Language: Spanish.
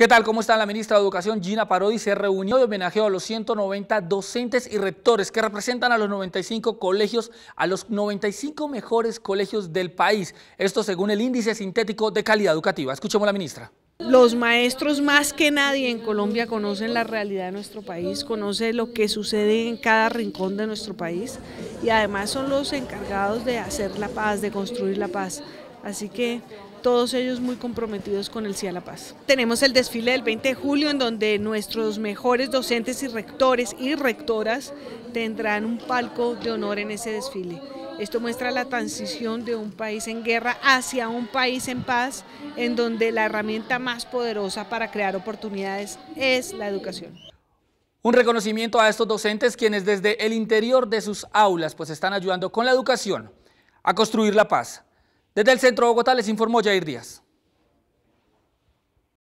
¿Qué tal? ¿Cómo está la ministra de Educación Gina Parodi? Se reunió y homenajeó a los 190 docentes y rectores que representan a los 95 colegios, a los 95 mejores colegios del país. Esto según el índice sintético de calidad educativa. Escuchemos a la ministra. Los maestros más que nadie en Colombia conocen la realidad de nuestro país, conocen lo que sucede en cada rincón de nuestro país y además son los encargados de hacer la paz, de construir la paz. Así que todos ellos muy comprometidos con el Sí la Paz. Tenemos el desfile del 20 de julio en donde nuestros mejores docentes y rectores y rectoras tendrán un palco de honor en ese desfile. Esto muestra la transición de un país en guerra hacia un país en paz, en donde la herramienta más poderosa para crear oportunidades es la educación. Un reconocimiento a estos docentes quienes desde el interior de sus aulas pues están ayudando con la educación a construir la paz, desde el centro de Bogotá les informó Jair Díaz.